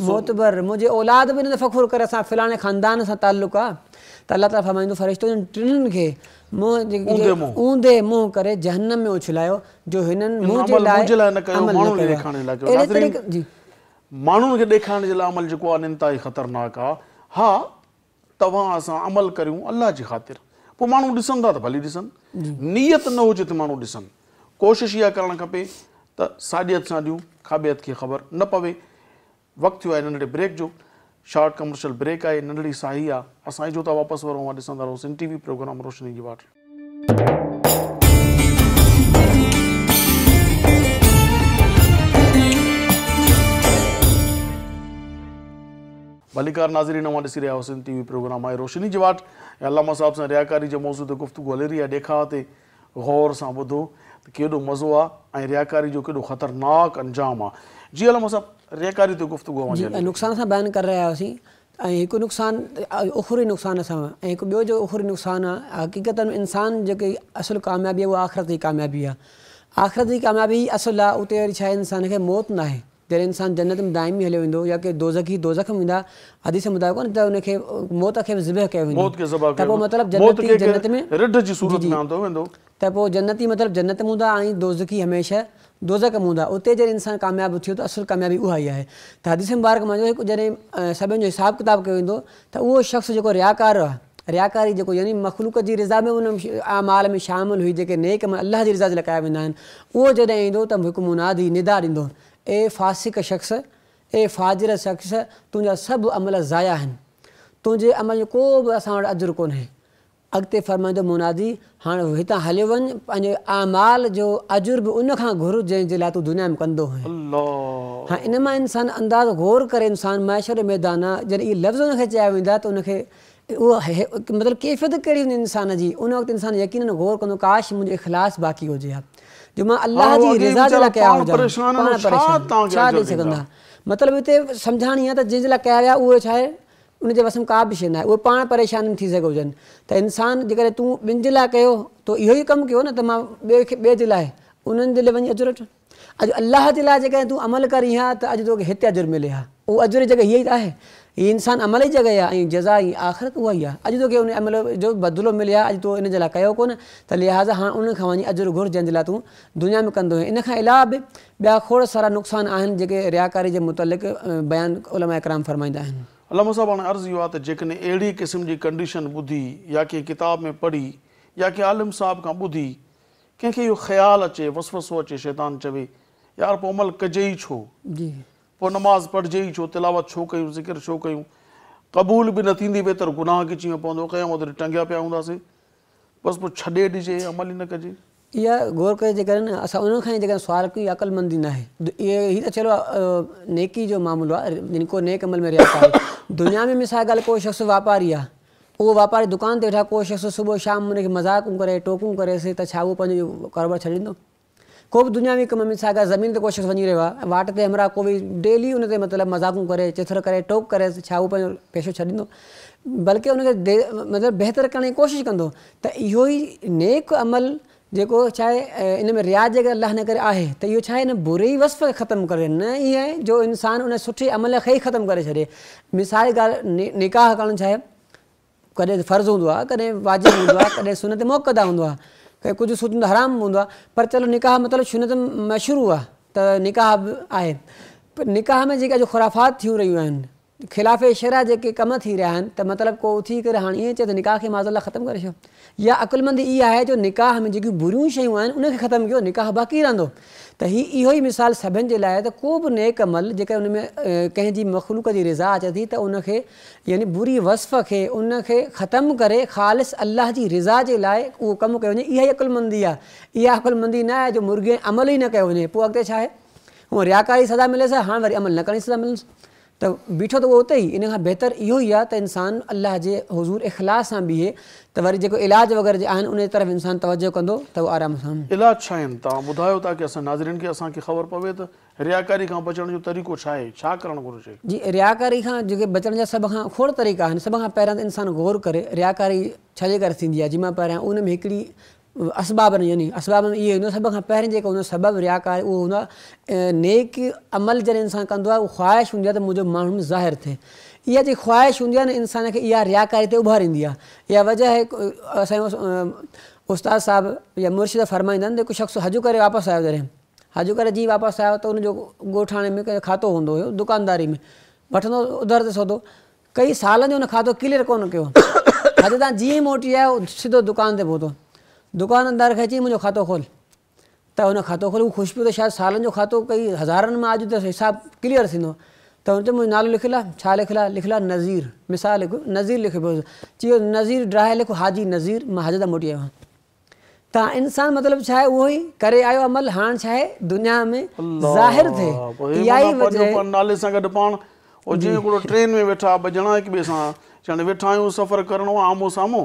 मोतबर मुंहिंजे औलाद बि हिन फ़ख़ुरु करे असां ख़ानदान सां तालुक़ु आहे त अलाह ताला फरमाईंदो फ़रिश्तो ऊंदे मुंहुं करे जहन में उछलायो जो ख़तरनाक आहे अमल करियूं अलाह न हुजे त माण्हू ॾिसनि कोशिशि त सा दूँ ॾियूं खाॿियत खे ख़बर न पवे वक्त थियो आहे ब्रेक जो शॉर्ट कमर्शियल ब्रेक आहे नंढड़ी साही आहे असां जो त वापसि वरो मां सिन टीवी प्रोग्राम रोशनी की वाट भलीकार नाज़रीन मां ॾिसी रहिया हुआसीं टी वी प्रोग्राम आए रोशनी की वाट अलामा साहब से रिहाकारी जे मौज़ू ते गुफ़्तगु रही है ॾेखाव ते गौर से बुध त मज़ो आहे रियाकारी जो केॾो ख़तरनाक अंजाम आहे जी अलामा साहिबु रियाकारी ते गुफ़्तगु नुक़सान से बयानु कर रहा हुआसीं एक नुकसान उखरी नुक़सान सां ऐं हिकु जो उखरी नुकसान आहे हक़ीक़त में इंसानु जेकी असुलु कामयाबी आहे उहा आख़िरत जी कामयाबी आहे आख़िरत जी कामयाबी असल आहे उते वरी इंसान के मौत ना है जैसे इंसान जन्नत में दायमी हलो वो या कि दोजक ही दोजक में वा हदीस मुताबिक़ न त मौत के ज़िबह कयो वेंदो त पोइ मतिलबु जन्नती जन्नत में त पोइ जन्नती मतिलबु जन्नत में हूंदा ऐं दोज़खी हमेशह दोज़क में हूंदा उते जॾहिं इंसानु कामयाबु थियो त असुलु कामयाबी उहा ई आहे त हदीस मुबारक मुंहिंजो हिकु जॾहिं सभिनि जो हिसाबु किताबु कयो वो त उहो शख़्स जो रियाकार रियाकारी जो यानी मखलूक की रिज़ा में उन आमाल में शामिल हुई जेके नेक अल्लाह की रिज़ा लगाया लाइ कया वेंदा आहिनि उहो मुनादी निदा दी ए फासिक शख़्स ए फाजिर शख़्स तुंहिंजा सभु अमल ज़ाया आहिनि तुंहिंजे अमल जो को बि असां वटि अजुरु कोन्हे अॻिते फ़र्माईंदो मुनादी हाणे हितां हलियो वञु पंहिंजे आमाल जो अजुर बि उनखां घुर जंहिंजे लाइ तूं दुनिया में कंदो हुई लो इन मां इंसानु अंदाज़ ग़ौर करे इंसानु मैशर मैदान आहे जॾहिं इहे लफ़्ज़ उनखे चया वेंदो आहे त उनखे उहो मतिलबु कैफ़ियत कहिड़ी इंसान जी उन वक़्तु इंसानु यकीन गौर कंदो काश मुंहिंजो इख़लास बाक़ी हुजे हा जो मां अलाह जी जे लाइ कया हुजा सम्झाइणी आहे त जंहिंजे लाइ कया विया उहे छा आहे उनजे वस में का बि शइ न आहे उहे पाण परेशान थी सघे हुजनि त इंसानु जेकॾहिं तूं ॿिनि जे लाइ कयो त इहो ई कमु कयो न त मां ॿिए खे ॿिए जे लाइ उन्हनि जे लाइ वञी अजुर वठ अॼु अलाह जे लाइ जेकॾहिं तूं अमल करी हा त अॼु तोखे हिते अजुर मिले हा उहो अजुर जेके हीअं ई आहे ये इंसान अमल जी जगह आहे जजा ही आख़िर वही ई आहे अॼु तोखे उन अमल जो बदलो मिले अज तो इन इनजे लाइ लिहाज़ा हाँ उनखां वही अजर घुर् जंहिंजे तू दुनिया में कह इन खां अलावा बि ॿिया खोड़ सारा नुक़सान आहिनि जेके रियाकारी जे मुतालिक़ुराम फरमाईंदा आहिनि अर्ज़ु इहो आहे त जेकॾहिं अड़ी क़िस्म की कंडीशन बुधी या कें किताब में पढ़ी या कें आलिम साहब का बुधी कें ख्याल अचे वसवसो अचे शैतान चवे यार पोइ अमल कजे ई छो जी बि न आहे नेकी जो मामिलो आहे दुनिया में मिसाल ॻाल्हि को शख़्स वापारी आहे उहो वापारी दुकान ते वेठा को शख़्स सुबुह शाम हुनखे मज़ाकूं करे टोकूं करेसि त छा उहो पंहिंजो कारोबार छॾींदो को बि दुनिया में हिकु मिसा ज़मीन ते कोशिश वञी रहियो आहे वाट ते हमरा को बि डेली उन ते मतिलबु मज़ाकूं करे चिथर करे टोक करे छा उहो पंहिंजो पेशो छॾींदो बल्कि हुनखे दे मतिलबु बहितरु करण जी कोशिशि कंदो त इहो ई नेक अमल जेको छा इन में रियाज़ जे अगरि अलाह करे आहे त इहो बुरे ई वसफ़ ख़तमु करे न ईअं आहे जो इंसानु उन सुठे अमल खे ई ख़तमु करे छॾे मिसाल जी निकाह करणु कॾहिं फर्ज़ु हूंदो आहे कॾहिं वाजिबु हूंदो कंहिं कुझु सुधंदो हराम हूंदो आहे पर चलो निकाह मतिलबु शूनतम मशहूरु आहे त निकाह बि आहे पर निकाह में जेके अॼु ख़ुराफ़ात थी रहियूं आहिनि ख़िलाफ़ शरा जेके कम थी रहिया आहिनि त मतिलबु को उथी करे हाणे ईअं चए त निकाह खे माज़ला ख़तमु करे छॾियो या अकुलमंदी इहा आहे जो निकाह में जेकियूं बुरियूं शयूं आहिनि उनखे ख़तमु कयो निकाह बाक़ी रहंदो तो ही इहो ई मिसाल सभिनि जे लाइ त को भी नेक अमल जो हुन में कंहिंजी मखलूक की रिज़ा अचे थी तो उनखे यानी बुरी वसफ़ के उनखे खत्म कर ख़ालिस अल्लाह की रिज़ा के लिए उहो कम कयो वञे इहा ई अकुलमंदी आहे इहा अकुलमंदी न जो मुर्गे अमल ही न कयो वञे पोइ अॻिते छा आहे हूअं रियाकारी सज़ा मिलेसि हाणे वरी अमल न करी सदा मिलंदसि त बीठो त उहो उते ई इन खां बहितर इहो ई आहे त इंसानु अल्ला जे हज़ूर इख़ला सां बीहे त वरी जेको इलाज वग़ैरह आहिनि उनजे तरफ़ इंसानु तवजो कंदो त उहो आराम सां इलाज छा आहिनि तव्हां ॿुधायो ख़बर पवे त रियाकारी खां बचण जो तरीक़ो छा आहे छा करणु घुरिजे जीअं रियाकारी खां जेके बचण जा सभ खां खोड़ तरीक़ा आहिनि सभ खां पहिरां त इंसानु ग़ौरु करे रिआकारी छाजे करे थींदी आहे मां असबाबनि यानी असबाब में ये हिन सभ खां पहिरीं जेको हुन सबबु रियाका आहे उहो नेक अमल जैसे इंसान कंदो आहे उहा ख़्वाहिश हूंदी आहे त मुंहिंजो माण्हू में ज़ाहिर थिए इहा जेकी ख़्वाहिश हूंदी आहे न इंसान खे इहा रियाकारी ते उभारींदी आहे इहा वजह है अस उस्ताद साहब या मुर्शिद फरमाईंदा आहिनि शख़्स हज कर वापस आयो जैसे हज करे जीअं वापसि आयो त हुनजो ॻोठाणे में खातो हों दुकानदारी में वो उधर ते सौदो कई साल जो हुन खाधो क्लियर को कयो हज तव्हां मोटी आया सीधो दुकान ते पहुतो दुकानदार खे अची मुंहिंजो खातो खोल त हुन खातो खोल हू ख़ुशि पियो अथई सालनि जो खातो कई हज़ारनि मां अॼु त हिसाबु क्लीअर थींदो त हुन ते मुंहिंजो नालो लिखियलु आहे छा लिखियल आहे लिखियल आहे नज़ीर मिसाल लिखियो पियो लिखो हाजी नज़ीर मां हाज मोटी आयो आहियां त इंसानु मतिलबु छा आहे उहो ई करे आयो अमल हाणे छा आहे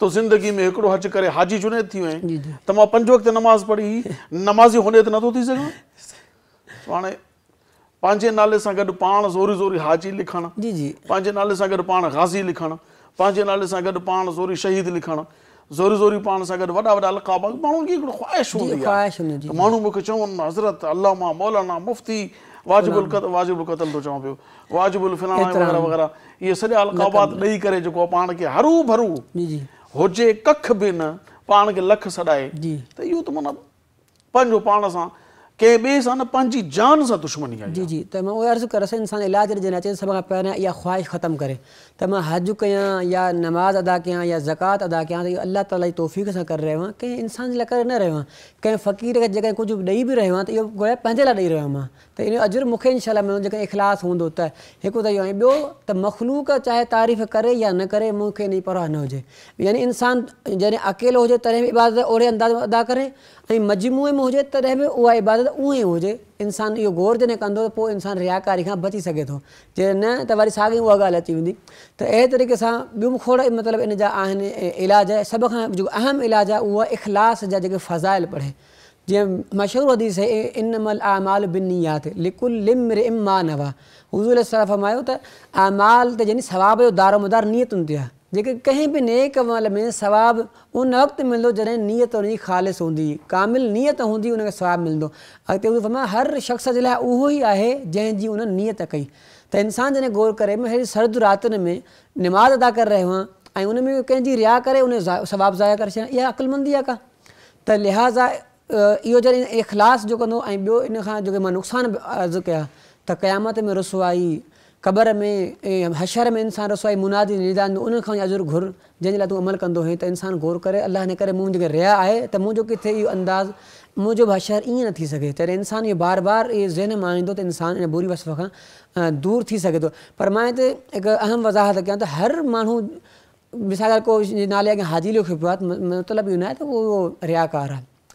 तो ज़िंदगी में हिकिड़ो हज करे हाजी जुनेद थी वई त पंज वक़्त नमाज़ पढ़ी नमाज़ी हुने त नथो थी सघां तो हाणे पंहिंजे नाले सा गॾु पाण ज़ोरी ज़ोरी हाजी लिखणु पंहिंजे नाले सां गॾु पाण गाज़ी लिखणु पंहिंजे नाले सां गॾु पाण ज़ोरी शहीद लिखणु ज़ोरी ज़ोरी पाण सां गॾु वॾा वॾा लक़ाब माण्हुनि खे हिकिड़ो ख़्वाहिश हूंदी आहे माण्हू मूंखे चवनि हज़रत अलामा मौलाना मुफ़्ती वाजिबुल कत वाजिबुल कतल थो चवां पियो वाजिबुल फिलाणा वग़ैरह वग़ैरह इहे सॼा अलक़ाबात ॾेई करे जेको आहे पाण हरू भरू हुजे कख बि न पाण खे लख सॾाए त इहो त माना पंहिंजो पाण सां कंहिं ॿिए सां न पंहिंजी जान सां दुश्मनी आहे जी जी त मां उहो अर्ज़ु करसि इंसानु इलाज जे अचे सभ खां पहिरियां इहा ख़्वाहिश खत्म करे त मां हज कयां या नमाज़ अदा कयां या ज़कात अदा कयां त इहो अलाह ताला जी तौफ़ीक़ सां करे रहियो आहियां कंहिं इंसान जे लाइ न रहियो आहियां कंहिं फ़क़ीर के जेकॾहिं कुछ ॾेई बि रहियो आहियां त इहो गोया पंहिंजे लाइ ॾेई रहियो आहियां मां इन जो अजुर मूंखे इनशा मिलो जो इख़लास होंद त एक तो इहो बो तो मख़लूक चाहे तारीफ़ करे या न करे मुख्य इन परवाह न हो यानि इंसान जैसे अकेले हो तॾहिं भी इबादत ओड़े अंदाज़ में अदा करें मजमू में हुजे तॾहिं भी वह इबादत उ ई हुजे इंसानु गौर जैसे कह त पोइ इंसानु रिहाकारी खां बची सके तो जे न त वरी साॻे ई उहा अची वी तो अड़े तरीक़े से ॿियूं खोड़ मतलब इन जा इलाज सब खां जेको अहम इलाज है वह इख़लास जा जेके फज़ाइल पढ़े ये मशहूर हदीस है मल आमाल बिनयात लिकुल्लिम्र इम्मा नवा हजूल फरमाया होता आमाल तो यानी सवाब दारोमदार नीयत उनती जेके कहीं भी नेक अमल में सवाब उन वक्त मिलंदो जैसे नीयत उनजी ख़ालिस होंगी कामिल नीयत होंगी उन सवाबु मिलंदो अॻिते उहो हर शख़्स के लिए उ है जैसे जंहिंजी उन नियत कई तो इंसान जैसे गौर करे सर्द रात में निमाज़ अदा कर रहे आहे ऐं उन में कंहिंजी रिया करे उन सवाबु ज़ाया करे छॾिया इहा का लिहाज़ा यो जॾहिं इख़लास जो कौन बो इन जो जेके नुक़सान अर्ज कया तो क़यामत में रसवाई क़बर में हशर में इंसान रसवाई मुनादी निदान उन अज़ुर घुर जैसे तू अमल कह है तो इंसान गौर करे अल्लाह ने करे मुझे रिया आहे त किथे यो अंदाज मुझे बि हशर इं नी सके तेरे इंसान ये बार बार ये ज़हन में ईंदो तो इंसान इन बुरी वसफ़ का दूर थी सके तो पर मैं तो एक अहम वज़ाहत क्या तो हर मू मिसाल को नाले अगर हाजिर खपियो मतलब ये ना तो वो त है रियाकार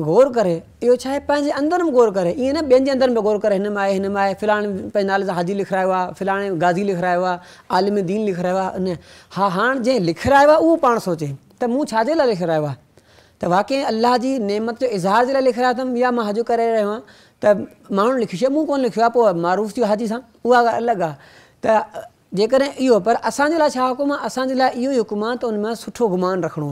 गौर करे इहो छाहे पंहिंजे अंदरि गौर करे ईअं न ॿियनि जे अंदरि बि ग़ौरु करे हिन आहे हिनम आहे फिलाणे पंहिंजे नाले सां हाजी लिखारायो आहे फिलाणे गाज़ी लिखारायो आहे आलिम दीन लिखारायो आहे हा हाणे जंहिं लिखारायो आहे उहो पाण सोचे त मूं छाजे लाइ लिखारायो आहे त वाक़ई अलाह जी नेमत जो इज़हार जे लाइ लिखायो अथमि या मां हाज करे रहियो आहियां त माण्हू लिखी छॾियो मूं कोन्ह लिखियो आहे पोइ थी हाजी सां उहा अलॻि पर असांजे लाइ छा हुकुमु आहे सुठो गुमान रखिणो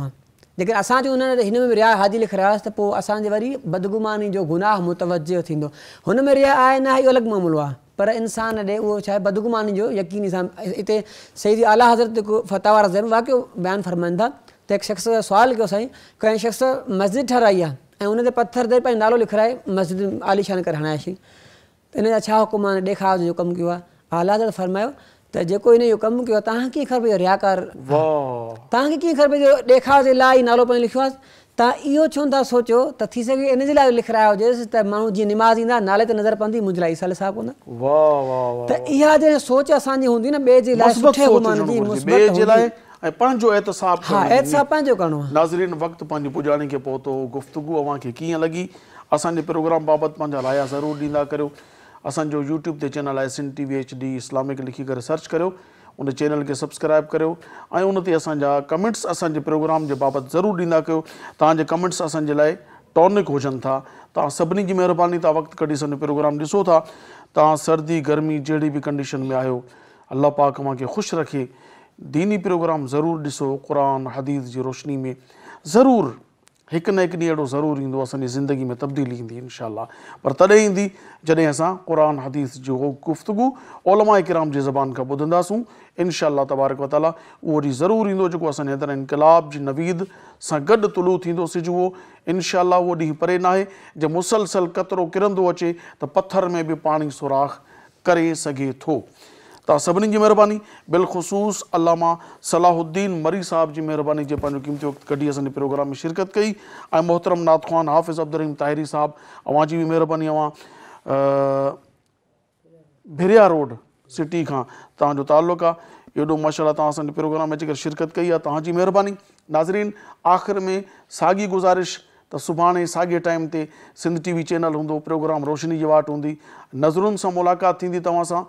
जेकॾहिं असांजो हुन में रिया हाजी लिखायोसीं त पोइ असांजे वरी बदगुमानी जो गुनाह मुतवजो थींदो हुन में रिया आहे न इहो अलॻि मामिलो आहे पर इंसान ॾे उहो छा आहे बदगुमानी जो यकीनी सां हिते शहीदी आला हज़रतो फता वारा ज़ैब वाक़ियो बयानु फ़रमाइनि था त हिकु शख़्स जो सुवालु कयो साईं कंहिं शख़्स मस्जिद ठाराई आहे ऐं हुन ते पथर ते पंहिंजो नालो लिखाए मस्जिद आलीशान करे हणायासीं त हिन जा छा हुकुम आहिनि ॾेखारिज जो कमु कयो आहे आला हज़रत फरमायो त जेको हिन जो कमु कयो तव्हांखे कीअं ख़बर पई रियाकार तव्हांखे कीअं ख़बर पई जो ॾेखारियो नालो पंहिंजो लिखियो आहे तव्हां इहो छो था सोचियो त थी सघे इन जे लाइ लिखाया हुजेसि त माण्हू जीअं निमाज़ ईंदा नाले ते नज़र पवंदी मुंहिंजे लाइ ईसाल साहिबु हूंदा त इहा जे सोच असांजी हूंदी न ॿिए जे लाइ गुफ़्तगु अव्हांखे प्रोग्राम बाबति राया ज़रूरु ॾींदा करियो असो यूट्यूब से चैनल है Sindh TV H D Islamic लिखी कर सर्च कर उन चैनल के सब्सक्राइब कर ऐं कमेंट्स असांजे प्रोग्राम के बाबत जरूर डींदा कर तव्हांजे कमेंट्स असांजे टॉनिक होजन था तभी की मेहरबानी महिरबानी तव्हां वक़्तु कढी प्रोग्राम ऐसो था तव्हां सर्दी गर्मी जड़ी भी कंडीशन में आयो अल्लाह पाक के खुश रखे दीनी प्रोग्राम जरूर ऐसो कुरान हदीस की रोशनी में ज़रूर हिकु न हिकु ॾींहुं अहिड़ो ज़रूरु ईंदो असांजी ज़िंदगी में तब्दीली ईंदी इनशाह पर तॾहिं ईंदी जॾहिं असां क़ुर हदीस जो गुफ़्तगु ओलमा किराम जी ज़बान खां ॿुधंदासूं इनशाह तबारक वताला उहो वरी ज़रूरु ईंदो जेको असांजे अंदरि इनकलाब जी नवीद सां गॾु तुलू थींदो उहो इनशाह उहो ॾींहुं परे न आहे जे मुसलसल कतिरो किरंदो अचे त पथर में बि पाणी सुराख करे सघे थो तसबनी की महिरबानी बिलखसूस अलामा सलाहुद्दीन मरी साहब की महिरबानी जे पंहिंजो क़ीमती वक़्तु कढी असांजे प्रोग्राम में शिरकत कई और मोहतरम नाथ खान हाफ़िज़ अब्दुल ताहिरी साहबु अव्हां जी बि महिरबानी अवां भिरिया रोड सिटी खां तव्हांजो तालुक़ु आहे एॾो माशाला प्रोग्राम में अची शिरकत कई आहे तव्हांजी नाज़रीन आख़िर में साॻी गुज़ारिश तो सुे सागे टाइम ते सिंध टीवी चैनल हूंदो प्रोग्राम रोशनी जी वाट होंगी नज़रुनि से मुलाक़ात थींदी तव्हां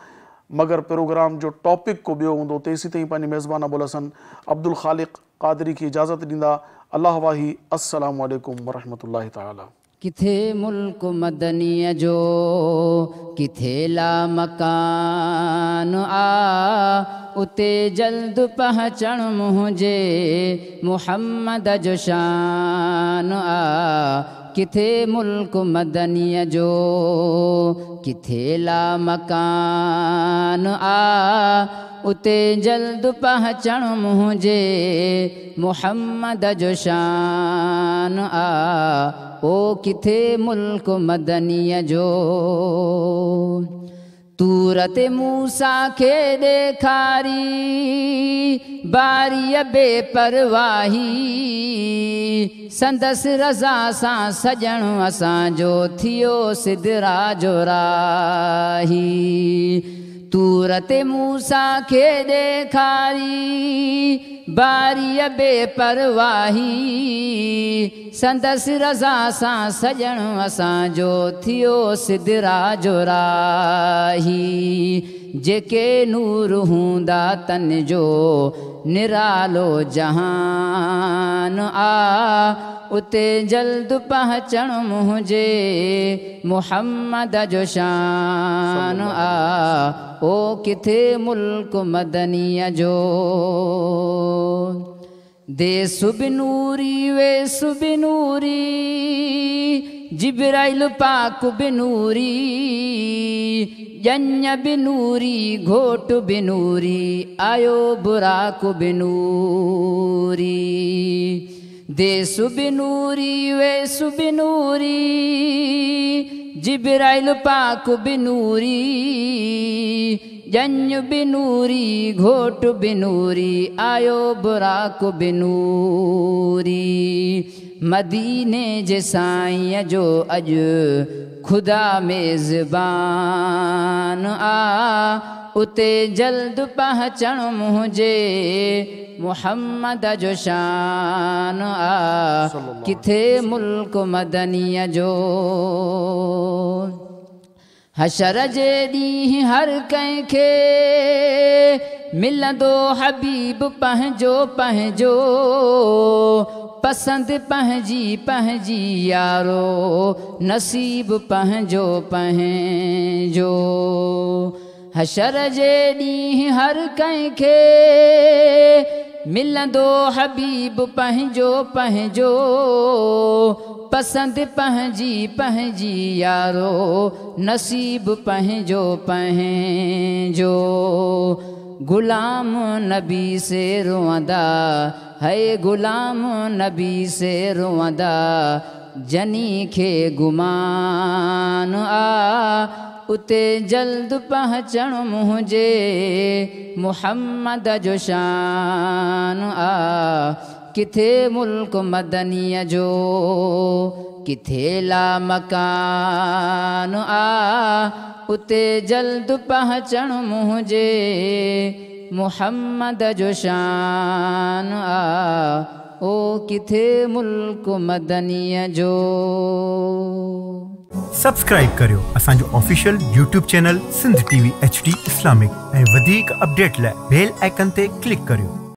मगर प्रोग्राम जो टॉपिक को बो हों तेसि तीन पंहिंजे मेज़बान अबुल हसन अब्दुल ख़ालिक क़ादरी की इजाज़त दींदा अल्लाह वाही असलम वरहमल ताली किथे मुल्क मदनी जो किथे ला मकान आ उते जल्द पहचण मुझे मुहम्मद जो शान आ किथे मुल्क मदनीअ जो किथे ला मकान आ उते जल्द पहुचणु मुंहिंजे मुहम्मद जो शान आ ओ किथे मुल्क मदनीअ जो तूर ते मूंसां खे ॾेखारी ॿारीअ परवाही संदसि रज़ा सां सॼणु असांजो थियो सिध रा सूर ते मूंसां खे ॾेखारी संदसि रज़ा सां सॼणु असांजो थियो सिध रा जेके नूर हूंदा तन जो निरालो जहान आ उते जल्द मुंहिंजे मुहम्मद जो शान आ ओ किथे मुल्क मदनीअ जो देसु बि नूरी वेसि बि नूरी जिब्राइल पाक बिनूरी जन्य बिनूरी घोट बिनूरी आयो बुराक बिनूरी देसु बिनूरी वेसु बिनूरी जिब्राइल पाक बिनूरी जन्य बिनूरी घोट बिनूरी आयो बुराक बिनूरी मदीने जसाईं जो अॼु खुदा मेज़बान आ उते जल्द पहुचणु मुंहिंजे मुहम्मद जो शान आ किथे मुल्क मदनीअ जो हशर जे ॾींहुं हर कंहिंखे मिलंदो हबीब पंहिंजो पंहिंजो पसंद पहजी पहजी यारो नसीब पहजो पहजो हशर जे ॾींहुं हर कहीं के कंहिंखे दो हबीब पहजो पहजो पसंद पहजी पहजी यारो नसीब पहजो पहजो غلام نبی سے رواندا ہے غلام نبی سے رواندا جنی کے گمان آ اتے جلد پہنچن مجھے محمد جو شان آ کتے ملک مدنی جو किथे ला मकान आ उते जल्द पहचण मुझे मुहम्मद जो शान आ ओ किथे मुल्क मदनिय जो सब्सक्राइब करियो असान official YouTube channel Sindh TV HD Islamic ए वधिक अपडेट ले बेल आइकन ते क्लिक करियो